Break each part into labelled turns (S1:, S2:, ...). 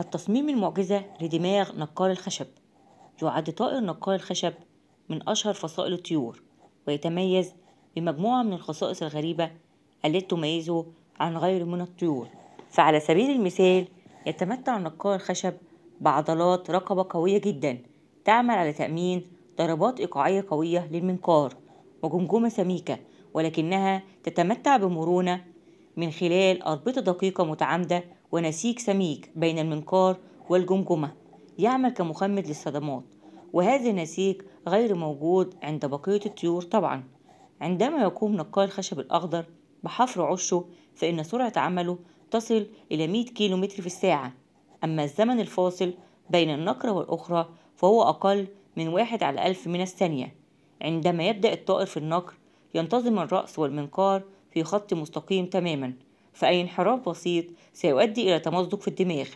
S1: التصميم المعجزة لدماغ نقار الخشب يعد طائر نقار الخشب من أشهر فصائل الطيور ويتميز بمجموعة من الخصائص الغريبة التي تميزه عن غيره من الطيور فعلى سبيل المثال يتمتع نقار الخشب بعضلات رقبة قوية جدا تعمل على تأمين ضربات إيقاعية قوية للمنقار وجمجمة سميكة ولكنها تتمتع بمرونة من خلال أربطة دقيقة متعامدة ونسيج سميك بين المنقار والجمجمة يعمل كمخمد للصدمات وهذا النسيج غير موجود عند بقية الطيور طبعا عندما يقوم نقال الخشب الأخضر بحفر عشه فإن سرعة عمله تصل إلى 100 كيلو متر في الساعة أما الزمن الفاصل بين النقرة والأخرى فهو أقل من واحد على ألف من الثانية عندما يبدأ الطائر في النقر ينتظم الرأس والمنقار في خط مستقيم تماما فأي انحراف بسيط سيؤدي إلى تمزق في الدماغ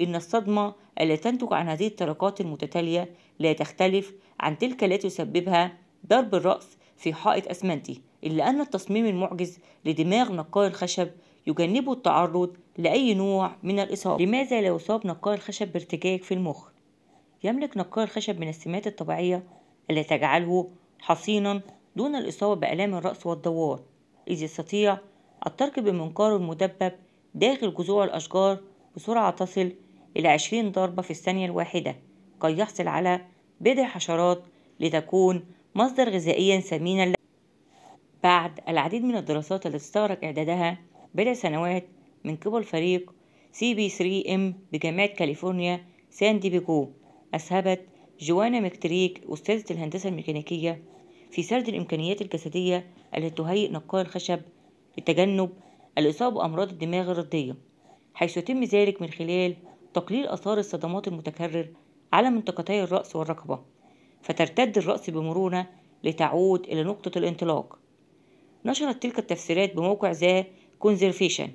S1: إن الصدمة التي تنتج عن هذه التركات المتتالية لا تختلف عن تلك التي يسببها ضرب الرأس في حائط أسمنتي إلا أن التصميم المعجز لدماغ نقار الخشب يجنبه التعرض لأي نوع من الإصابة لماذا لا يصاب نقار الخشب بارتجاج في المخ؟ يملك نقار الخشب من السمات الطبيعية التي تجعله حصينا دون الإصابة بآلام الرأس والدوار إذ يستطيع الترك بمنقار مدبب داخل جذوع الأشجار بسرعة تصل إلى 20 ضربة في الثانية الواحدة كي يحصل على بضع حشرات لتكون مصدر غذائيا ثمينا بعد العديد من الدراسات التي استغرق إعدادها بضع سنوات من قبل فريق سي بي 3 ام بجامعة كاليفورنيا سان ديبيجو أسهبت جوانا مكتريك أستاذة الهندسة الميكانيكية في سرد الإمكانيات الجسدية التي تهيئ نقار الخشب لتجنب الإصابة بأمراض الدماغ الردية حيث يتم ذلك من خلال تقليل آثار الصدمات المتكرر على منطقتي الرأس والركبة فترتد الرأس بمرونة لتعود إلى نقطة الانطلاق نشرت تلك التفسيرات بموقع ذا كونزرفيشن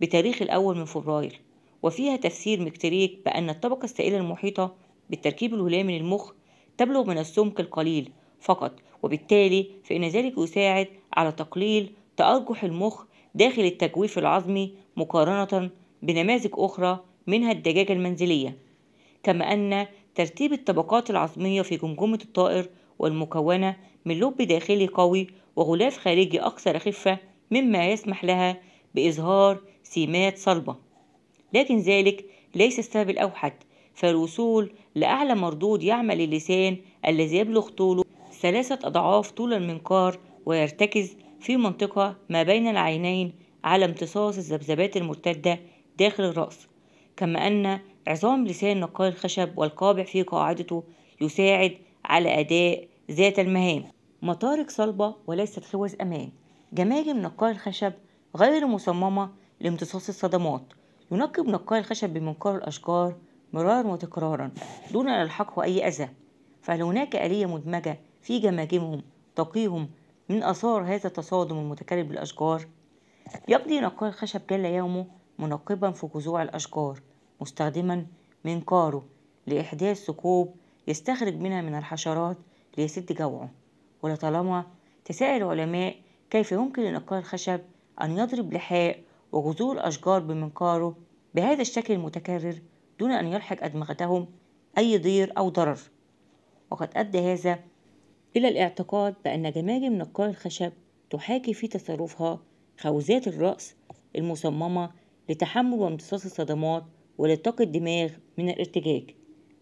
S1: بتاريخ الأول من فبراير وفيها تفسير مكتريك بأن الطبقة السائلة المحيطة بالتركيب الهلامي للمخ تبلغ من السمك القليل فقط وبالتالي فإن ذلك يساعد على تقليل تأرجح المخ داخل التجويف العظمي مقارنة بنماذج أخرى منها الدجاجة المنزلية كما أن ترتيب الطبقات العظمية في جمجمة الطائر والمكونة من لب داخلي قوي وغلاف خارجي أكثر خفة مما يسمح لها بإظهار سمات صلبة لكن ذلك ليس السبب الأوحد فالوصول لأعلى مردود يعمل اللسان الذي يبلغ طوله ثلاثة أضعاف طول المنقار ويرتكز في منطقة ما بين العينين على امتصاص الذبذبات المرتدة داخل الرأس كما أن عظام لسان نقاي الخشب والقابع في قاعدته يساعد على أداء ذات المهام مطارق صلبة وليست خوذ أمان جماجم نقاي الخشب غير مصممة لامتصاص الصدمات ينقب نقاي الخشب بمنقار الأشجار مرارا وتكرارا دون أن يلحقه أي أذى فهل هناك آلية مدمجة في جماجمهم تقيهم من آثار هذا التصادم المتكرر بالأشجار؟ يقضي نقار الخشب جل يومه منقبا في جذوع الأشجار مستخدما منقاره لإحداث ثقوب يستخرج منها من الحشرات ليسد جوعه ولطالما تساءل العلماء كيف يمكن لنقار الخشب أن يضرب لحاء وجذور الأشجار بمنقاره بهذا الشكل المتكرر دون أن يلحق أدمغتهم أي ضير أو ضرر وقد أدى هذا إلى الاعتقاد بأن جماجم نقار الخشب تحاكي في تصرفها خوذات الرأس المصممة لتحمل وامتصاص الصدمات ولطاقة الدماغ من الارتجاج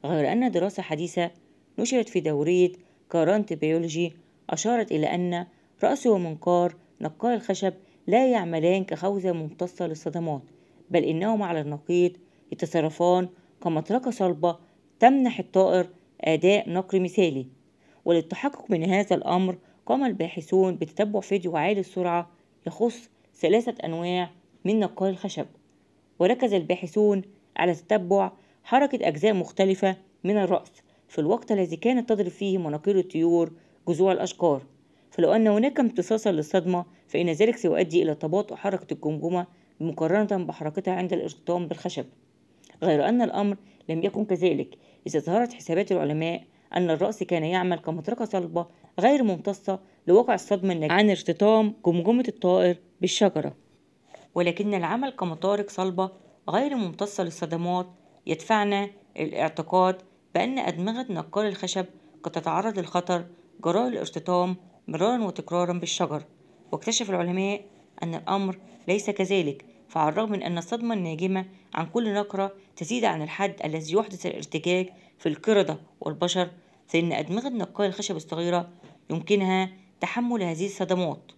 S1: غير أن دراسة حديثة نشرت في دورية كارانت بيولوجي أشارت إلى أن رأس ومنقار نقار الخشب لا يعملان كخوذة ممتصة للصدمات بل إنهما على النقيض يتصرفان كمطرقة صلبة تمنح الطائر أداء نقر مثالي وللتحقق من هذا الأمر قام الباحثون بتتبع فيديو عالي السرعة يخص ثلاثة أنواع من نقال الخشب وركز الباحثون على تتبع حركة أجزاء مختلفة من الرأس في الوقت الذي كانت تضرب فيه مناقير الطيور جذوع الأشجار فلو أن هناك امتصاصا للصدمة فإن ذلك سيؤدي إلى تباطؤ حركة الجمجمة مقارنة بحركتها عند الارتطام بالخشب غير أن الأمر لم يكن كذلك إذا ظهرت حسابات العلماء أن الرأس كان يعمل كمطرقة صلبة غير ممتصة لوقع الصدمة الناتجة عن ارتطام جمجمة الطائر بالشجرة ولكن العمل كمطارق صلبة غير ممتصة للصدمات يدفعنا الاعتقاد بأن أدمغة نقار الخشب قد تتعرض للخطر جراء الارتطام مرارا وتكرارا بالشجر واكتشف العلماء أن الأمر ليس كذلك فعلى الرغم من أن الصدمة الناجمة عن كل نقرة تزيد عن الحد الذي يحدث الارتجاج في القردة والبشر فإن أدمغة نقاء الخشب الصغيرة يمكنها تحمل هذه الصدمات